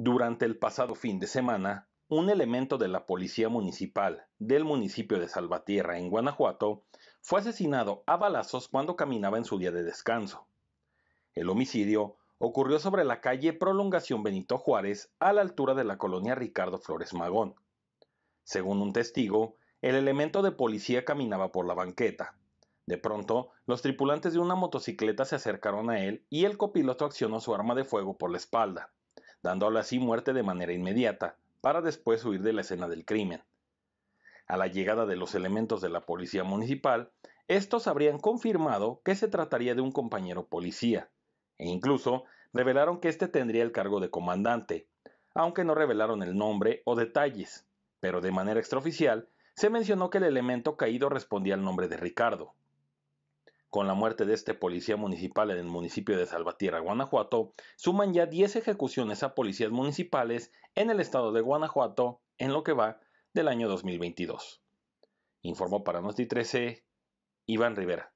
Durante el pasado fin de semana, un elemento de la Policía Municipal del municipio de Salvatierra, en Guanajuato, fue asesinado a balazos cuando caminaba en su día de descanso. El homicidio ocurrió sobre la calle Prolongación Benito Juárez, a la altura de la colonia Ricardo Flores Magón. Según un testigo, el elemento de policía caminaba por la banqueta. De pronto, los tripulantes de una motocicleta se acercaron a él y el copiloto accionó su arma de fuego por la espalda dándole así muerte de manera inmediata, para después huir de la escena del crimen. A la llegada de los elementos de la policía municipal, estos habrían confirmado que se trataría de un compañero policía, e incluso revelaron que éste tendría el cargo de comandante, aunque no revelaron el nombre o detalles, pero de manera extraoficial se mencionó que el elemento caído respondía al nombre de Ricardo con la muerte de este policía municipal en el municipio de Salvatierra, Guanajuato, suman ya 10 ejecuciones a policías municipales en el estado de Guanajuato en lo que va del año 2022. Informó para Nosti 13 Iván Rivera.